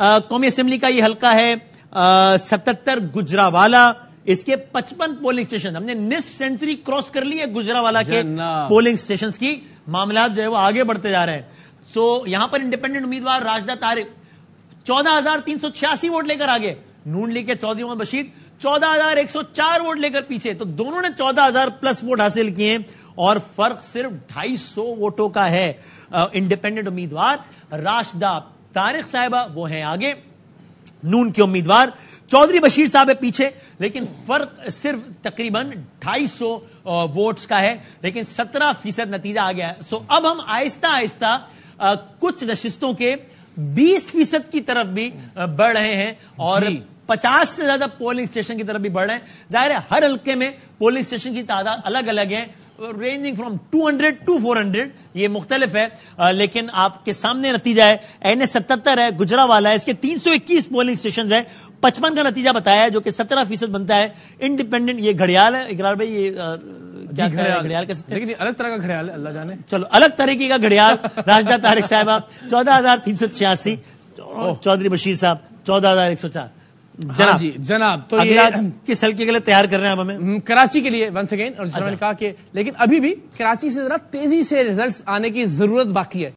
कौमी असेंबली का ये हल्का है सतहत्तर गुजरावाला इसके पचपन पोलिंग स्टेशन हमने निस्फ सेंचुरी क्रॉस कर ली है गुजरावाला के पोलिंग स्टेशन की मामला जो है वो आगे बढ़ते जा रहे हैं सो यहां पर इंडिपेंडेंट उम्मीदवार राजदा तारिक चौदह हजार तीन सौ छियासी वोट लेकर आगे नून लीग के चौधरी मोहम्मद बशीर चौदह हजार एक सौ चार वोट लेकर पीछे तो दोनों ने चौदह हजार प्लस वोट हासिल किए और फर्क सिर्फ ढाई सौ वोटों का है इंडिपेंडेंट उम्मीदवार राशदा तारिक साहिबा वो हैं आगे नून के उम्मीदवार चौधरी बशीर साहब है पीछे लेकिन फर्क सिर्फ तकरीबन 250 वोट्स का है लेकिन 17 फीसद नतीजा आ गया है सो अब हम आहिस्ता आहिस्ता कुछ नशिस्तों के 20 फीसद की तरफ भी बढ़ रहे हैं और 50 से ज्यादा पोलिंग स्टेशन की तरफ भी बढ़ रहे हैं जाहिर है हर हल्के में पोलिंग स्टेशन की तादाद अलग अलग है ranging from hundred to hundred ये मुख्तलिफ है आ, लेकिन आपके सामने नतीजा है एन एस सतहत्तर है गुजरा वाला है इसके तीन सौ इक्कीस पोलिंग स्टेशन है पचपन का नतीजा बताया है जो कि सत्रह फीसद बनता है इंडिपेंडेंट ये घड़ियाल है इकरार भाई ये घड़ियाल का अलग तरह का घड़ियाल है अल्लाह जाने चलो अलग तरीके का घड़ियाल राजदा तारिक साहब चौदह हजार तीन सौ छियासी चौधरी बशीर साहब चौदह हजार एक सौ चार हाँ जनाब जी जनाब तो ये किस हल्के के लिए तैयार कर रहे हैं आप हमें हम्म, कराची के लिए वंस अगेन और जिन्होंने अच्छा। कहा कि लेकिन अभी भी कराची से जरा तेजी से रिजल्ट्स आने की जरूरत बाकी है